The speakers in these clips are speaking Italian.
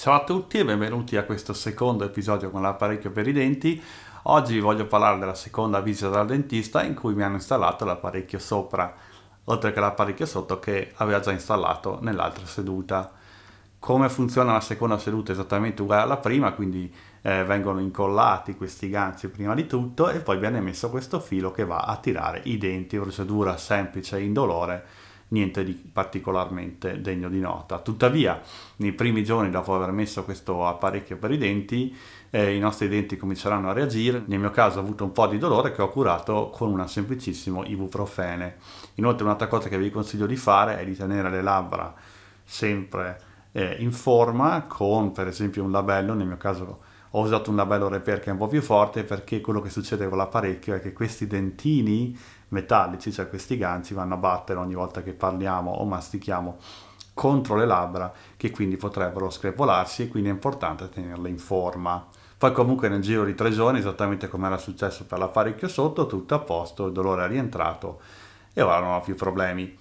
Ciao a tutti e benvenuti a questo secondo episodio con l'apparecchio per i denti. Oggi voglio parlare della seconda visita dal dentista in cui mi hanno installato l'apparecchio sopra, oltre che l'apparecchio sotto che aveva già installato nell'altra seduta. Come funziona la seconda seduta è esattamente uguale alla prima, quindi eh, vengono incollati questi ganci prima di tutto e poi viene messo questo filo che va a tirare i denti, procedura semplice e indolore niente di particolarmente degno di nota. Tuttavia, nei primi giorni dopo aver messo questo apparecchio per i denti, eh, i nostri denti cominceranno a reagire. Nel mio caso ho avuto un po' di dolore che ho curato con un semplicissimo ibuprofene. Inoltre un'altra cosa che vi consiglio di fare è di tenere le labbra sempre eh, in forma con per esempio un labello, nel mio caso ho usato un labello repair che è un po' più forte perché quello che succede con l'apparecchio è che questi dentini metallici, cioè questi ganzi vanno a battere ogni volta che parliamo o mastichiamo contro le labbra che quindi potrebbero screpolarsi e quindi è importante tenerle in forma. Poi comunque nel giro di tre giorni, esattamente come era successo per l'apparecchio sotto, tutto a posto, il dolore è rientrato e ora non ho più problemi.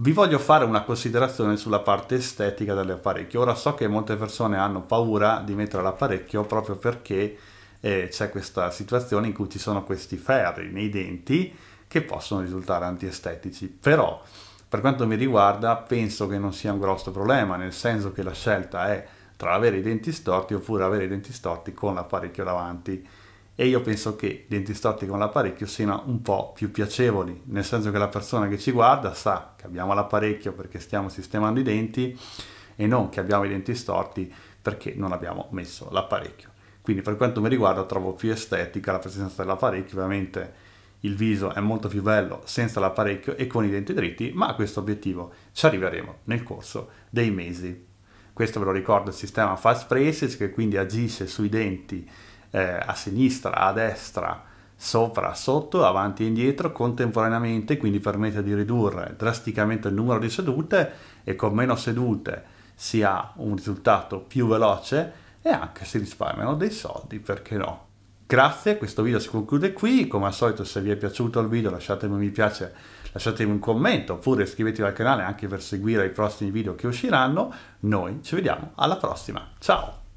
Vi voglio fare una considerazione sulla parte estetica dell'apparecchio. Ora so che molte persone hanno paura di mettere l'apparecchio proprio perché eh, c'è questa situazione in cui ci sono questi ferri nei denti che possono risultare antiestetici. Però, per quanto mi riguarda, penso che non sia un grosso problema, nel senso che la scelta è tra avere i denti storti oppure avere i denti storti con l'apparecchio davanti. E io penso che i denti storti con l'apparecchio siano un po' più piacevoli, nel senso che la persona che ci guarda sa che abbiamo l'apparecchio perché stiamo sistemando i denti e non che abbiamo i denti storti perché non abbiamo messo l'apparecchio. Quindi per quanto mi riguarda trovo più estetica la presenza dell'apparecchio, ovviamente il viso è molto più bello senza l'apparecchio e con i denti dritti, ma a questo obiettivo ci arriveremo nel corso dei mesi. Questo ve lo ricordo il sistema Fast Braces che quindi agisce sui denti eh, a sinistra, a destra, sopra, sotto, avanti e indietro contemporaneamente, quindi permette di ridurre drasticamente il numero di sedute e con meno sedute si ha un risultato più veloce e anche si risparmiano dei soldi, perché no? Grazie, questo video si conclude qui, come al solito se vi è piaciuto il video lasciatemi un mi piace, lasciatemi un commento oppure iscrivetevi al canale anche per seguire i prossimi video che usciranno, noi ci vediamo alla prossima, ciao!